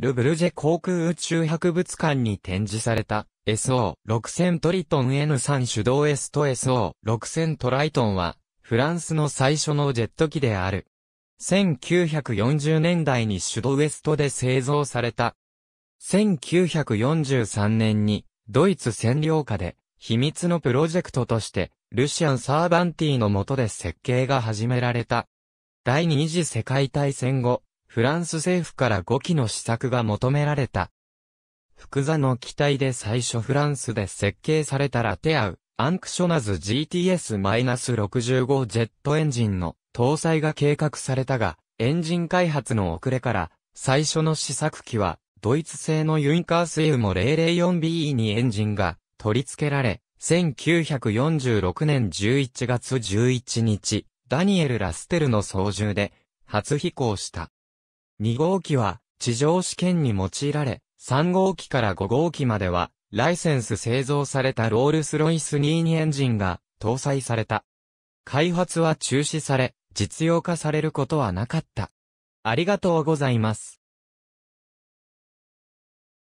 ルブルジェ航空宇宙博物館に展示された SO6000 トリトン N3 手動 S と SO6000 トライトンはフランスの最初のジェット機である。1940年代に手動ストで製造された。1943年にドイツ占領下で秘密のプロジェクトとしてルシアン・サーバンティの下で設計が始められた。第二次世界大戦後、フランス政府から5機の試作が求められた。複座の機体で最初フランスで設計されたラテアウ、アンクショナズ GTS-65 ジェットエンジンの搭載が計画されたが、エンジン開発の遅れから、最初の試作機は、ドイツ製のユンカース U も 004BE にエンジンが取り付けられ、1946年11月11日、ダニエル・ラステルの操縦で、初飛行した。2号機は地上試験に用いられ、3号機から5号機までは、ライセンス製造されたロールスロイス22エンジンが搭載された。開発は中止され、実用化されることはなかった。ありがとうございます。